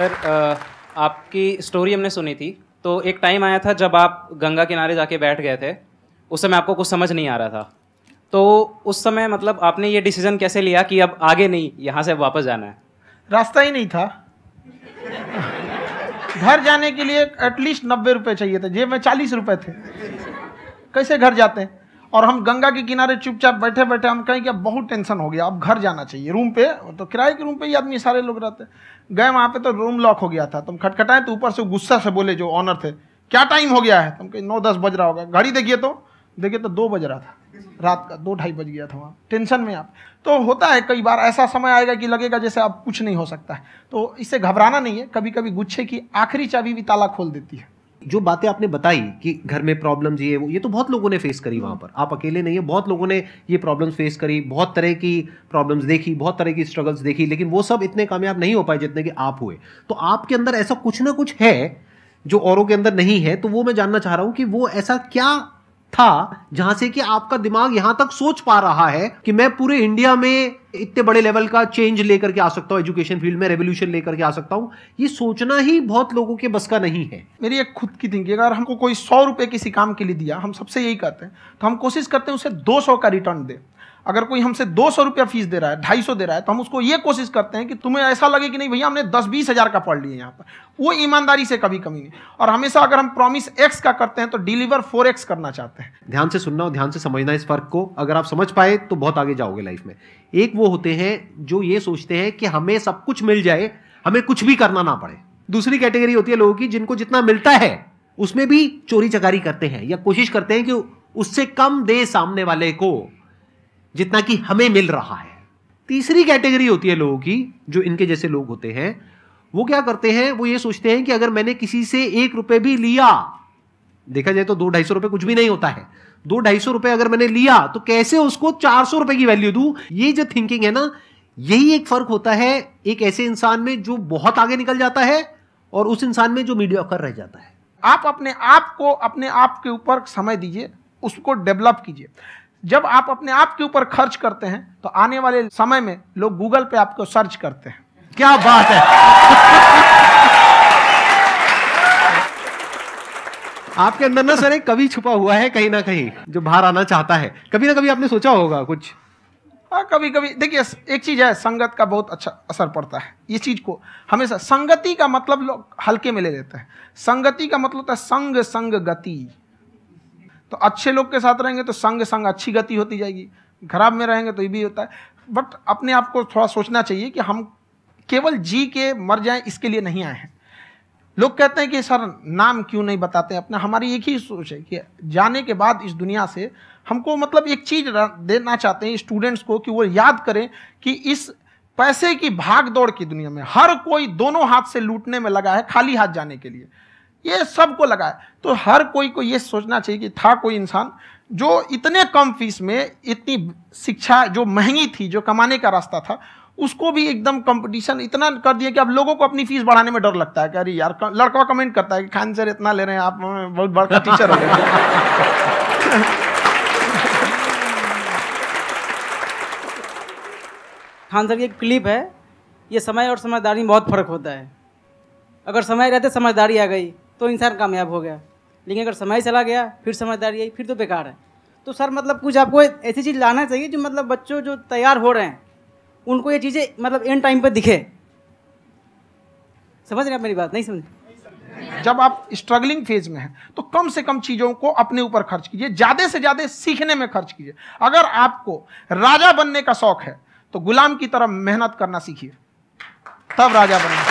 Sir आपकी story हमने सुनी थी तो एक टाइम आया था जब आप गंगा किनारे जाके बैठ गए थे उस समय आपको कुछ समझ नहीं आ रहा था तो उस समय मतलब आपने ये डिसीजन कैसे लिया कि अब आगे नहीं यहाँ से वापस जाना है रास्ता ही नहीं था घर जाने के लिए एटलीस्ट नब्बे रुपये चाहिए थे जेब में चालीस रुपये थे कैसे घर जाते हैं और हम गंगा के किनारे चुपचाप बैठे बैठे हम कहें कि अब बहुत टेंशन हो गया अब घर जाना चाहिए रूम पे तो किराए के रूम पे ही आदमी सारे लोग रहते गए वहाँ पे तो रूम लॉक हो गया था तुम तो खटखटाएं तो ऊपर से गुस्सा से बोले जो ऑनर थे क्या टाइम हो गया है तुम कहीं नौ दस बज रहा होगा घड़ी देखिए तो देखिए तो दो बज रहा था रात का दो ढाई बज गया था वहाँ टेंशन में आप तो होता है कई बार ऐसा समय आएगा कि लगेगा जैसे अब कुछ नहीं हो सकता है तो इससे घबराना नहीं है कभी कभी गुच्छे की आखिरी चाबी भी ताला खोल देती है जो बातें आपने बताई कि घर में प्रॉब्लम्स ये वो ये तो बहुत लोगों ने फेस करी वहाँ हम्म। पर आप अकेले नहीं है बहुत लोगों ने ये प्रॉब्लम्स फेस करी बहुत तरह की प्रॉब्लम्स देखी बहुत तरह की स्ट्रगल्स देखी लेकिन वो सब इतने कामयाब नहीं हो पाए जितने कि आप हुए तो आपके अंदर ऐसा कुछ ना कुछ है जो औरों के अंदर नहीं है तो वो मैं जानना चाह रहा हूँ कि वो ऐसा क्या था जहां से कि आपका दिमाग यहां तक सोच पा रहा है कि मैं पूरे इंडिया में इतने बड़े लेवल का चेंज लेकर के आ सकता हूं एजुकेशन फील्ड में रेवोल्यूशन लेकर के आ सकता हूं ये सोचना ही बहुत लोगों के बस का नहीं है मेरी एक खुद की थिंकिंग अगर हमको कोई सौ रुपए किसी काम के लिए दिया हम सबसे यही कहते हैं तो हम कोशिश करते हैं उसे दो सौ का रिटर्न दे अगर कोई हमसे दो सौ रुपया फीस दे रहा है ढाई सौ दे रहा है तो हम उसको ये कोशिश करते हैं कि तुम्हें ऐसा लगे कि नहीं भैया हमने दस बीस हज़ार का पढ़ लिया यहाँ पर वो ईमानदारी से कभी कमी नहीं और हमेशा अगर हम प्रॉमिस एक्स का करते हैं तो डिलीवर फोर एक्स करना चाहते हैं ध्यान से सुनना और ध्यान से समझना इस फर्क को अगर आप समझ पाए तो बहुत आगे जाओगे लाइफ में एक वो होते हैं जो ये सोचते हैं कि हमें सब कुछ मिल जाए हमें कुछ भी करना ना पड़े दूसरी कैटेगरी होती है लोगों की जिनको जितना मिलता है उसमें भी चोरी चकारी करते हैं या कोशिश करते हैं कि उससे कम दे सामने वाले को जितना कि हमें मिल रहा है तीसरी कैटेगरी होती है लोगों की जो इनके जैसे लोग होते हैं वो क्या करते हैं वो ये सोचते हैं कि अगर मैंने किसी से एक रुपये भी लिया देखा जाए तो दो ढाई सौ रुपये कुछ भी नहीं होता है दो ढाई सौ रुपये अगर मैंने लिया तो कैसे उसको चार सौ रुपये की वैल्यू दूँ ये जो थिंकिंग है ना यही एक फर्क होता है एक ऐसे इंसान में जो बहुत आगे निकल जाता है और उस इंसान में जो मीडिया कर रह जाता है आप अपने आप को अपने आप के ऊपर समय दीजिए उसको डेवलप कीजिए जब आप अपने आप के ऊपर खर्च करते हैं तो आने वाले समय में लोग गूगल पे आपको सर्च करते हैं क्या बात है आपके अंदर ना सर एक कवि छुपा हुआ है कहीं ना कहीं जो बाहर आना चाहता है कभी ना कभी आपने सोचा होगा कुछ हाँ कभी कभी देखिए एक चीज़ है संगत का बहुत अच्छा असर पड़ता है ये चीज़ को हमेशा संगति का मतलब लोग हल्के में ले लेते हैं संगति का मतलब होता है संग संग गति तो अच्छे लोग के साथ रहेंगे तो संग संग अच्छी गति होती जाएगी खराब में रहेंगे तो ये भी होता है बट अपने आप को थोड़ा सोचना चाहिए कि हम केवल जी के मर जाए इसके लिए नहीं आए हैं लोग कहते हैं कि सर नाम क्यों नहीं बताते अपना हमारी एक ही सोच है कि जाने के बाद इस दुनिया से हमको मतलब एक चीज़ देना चाहते हैं स्टूडेंट्स को कि वो याद करें कि इस पैसे की भाग दौड़ की दुनिया में हर कोई दोनों हाथ से लूटने में लगा है खाली हाथ जाने के लिए ये सबको लगा है तो हर कोई को ये सोचना चाहिए कि था कोई इंसान जो इतने कम फीस में इतनी शिक्षा जो महंगी थी जो कमाने का रास्ता था उसको भी एकदम कंपटीशन इतना कर दिया कि अब लोगों को अपनी फीस बढ़ाने में डर लगता है कि अरे यार लड़का कमेंट करता है कि खान सर इतना ले रहे हैं आप बहुत बड़ा टीचर हो गए खान सर की एक क्लिप है ये समय और समझदारी में बहुत फ़र्क होता है अगर समय रहते समझदारी आ गई तो इंसान कामयाब हो गया लेकिन अगर समय चला गया फिर समझदारी आई फिर तो बेकार है तो सर मतलब कुछ आपको ऐसी चीज़ लाना चाहिए जो मतलब बच्चों जो तैयार हो रहे हैं उनको ये चीज़ें मतलब एंड टाइम पर दिखे समझ रहे आप मेरी बात नहीं समझ जब आप स्ट्रगलिंग फेज में हैं तो कम से कम चीज़ों को अपने ऊपर खर्च कीजिए ज़्यादा से ज़्यादा सीखने में खर्च कीजिए अगर आपको राजा बनने का शौक है तो गुलाम की तरह मेहनत करना सीखिए तब राजा बनना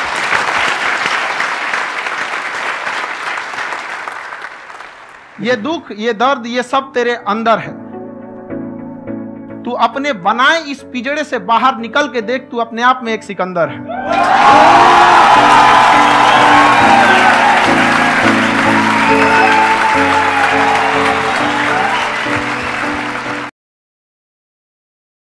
ये दुख ये दर्द ये सब तेरे अंदर है तू अपने बनाए इस पिजड़े से बाहर निकल के देख तू अपने आप में एक सिकंदर है